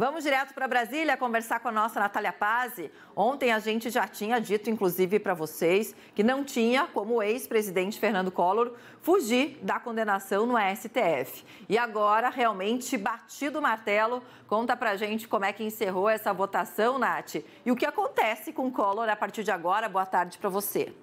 Vamos direto para Brasília conversar com a nossa Natália Pazzi. Ontem a gente já tinha dito, inclusive, para vocês que não tinha como o ex-presidente Fernando Collor fugir da condenação no STF. E agora, realmente, batido o martelo, conta para gente como é que encerrou essa votação, Nath, e o que acontece com Collor a partir de agora. Boa tarde para você.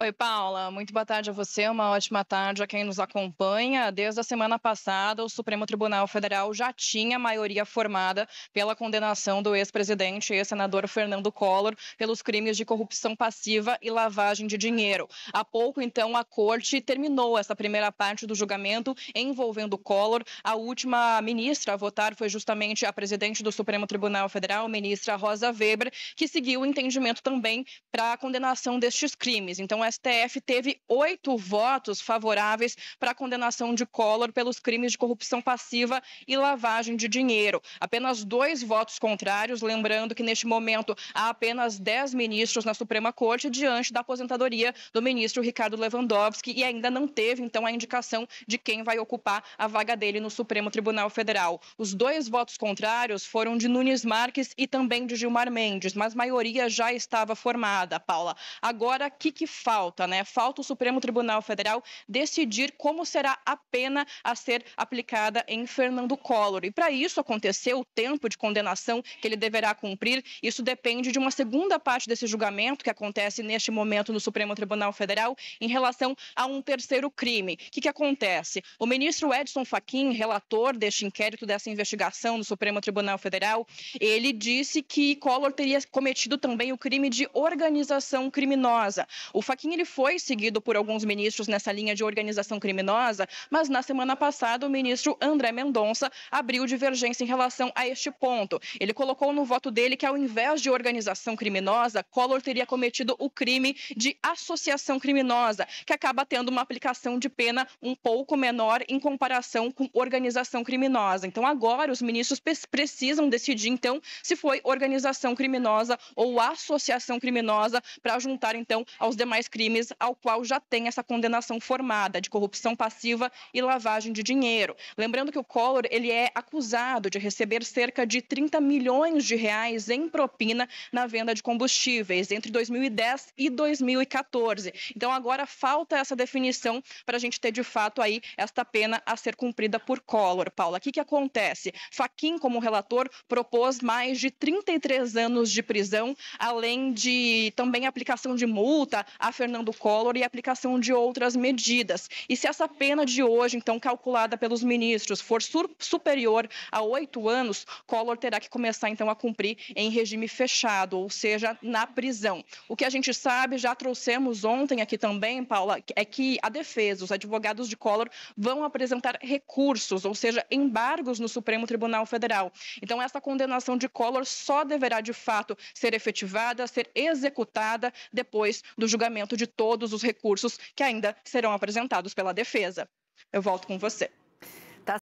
Oi, Paula. Muito boa tarde a você. Uma ótima tarde a quem nos acompanha. Desde a semana passada, o Supremo Tribunal Federal já tinha maioria formada pela condenação do ex-presidente e ex-senador Fernando Collor pelos crimes de corrupção passiva e lavagem de dinheiro. Há pouco, então, a corte terminou essa primeira parte do julgamento envolvendo Collor. A última ministra a votar foi justamente a presidente do Supremo Tribunal Federal, ministra Rosa Weber, que seguiu o entendimento também para a condenação destes crimes. Então, STF teve oito votos favoráveis para a condenação de Collor pelos crimes de corrupção passiva e lavagem de dinheiro. Apenas dois votos contrários, lembrando que neste momento há apenas dez ministros na Suprema Corte diante da aposentadoria do ministro Ricardo Lewandowski e ainda não teve, então, a indicação de quem vai ocupar a vaga dele no Supremo Tribunal Federal. Os dois votos contrários foram de Nunes Marques e também de Gilmar Mendes, mas maioria já estava formada, Paula. Agora, o que, que faz? falta, né? Falta o Supremo Tribunal Federal decidir como será a pena a ser aplicada em Fernando Collor. E para isso acontecer, o tempo de condenação que ele deverá cumprir, isso depende de uma segunda parte desse julgamento que acontece neste momento no Supremo Tribunal Federal em relação a um terceiro crime. O que, que acontece? O ministro Edson Fachin, relator deste inquérito, dessa investigação no Supremo Tribunal Federal, ele disse que Collor teria cometido também o crime de organização criminosa. O Fachin ele foi seguido por alguns ministros nessa linha de organização criminosa, mas na semana passada o ministro André Mendonça abriu divergência em relação a este ponto. Ele colocou no voto dele que ao invés de organização criminosa, Collor teria cometido o crime de associação criminosa, que acaba tendo uma aplicação de pena um pouco menor em comparação com organização criminosa. Então agora os ministros precisam decidir então se foi organização criminosa ou associação criminosa para juntar então aos demais crimes ao qual já tem essa condenação formada de corrupção passiva e lavagem de dinheiro. Lembrando que o Collor ele é acusado de receber cerca de 30 milhões de reais em propina na venda de combustíveis entre 2010 e 2014. Então agora falta essa definição para a gente ter de fato aí esta pena a ser cumprida por Collor. Paula, o que, que acontece? Faquin, como relator, propôs mais de 33 anos de prisão, além de também aplicação de multa, afirmação Fernando Collor e aplicação de outras medidas. E se essa pena de hoje, então calculada pelos ministros, for superior a oito anos, Collor terá que começar então a cumprir em regime fechado, ou seja, na prisão. O que a gente sabe, já trouxemos ontem aqui também, Paula, é que a defesa, os advogados de Collor, vão apresentar recursos, ou seja, embargos no Supremo Tribunal Federal. Então, essa condenação de Collor só deverá de fato ser efetivada, ser executada depois do julgamento de todos os recursos que ainda serão apresentados pela defesa. Eu volto com você.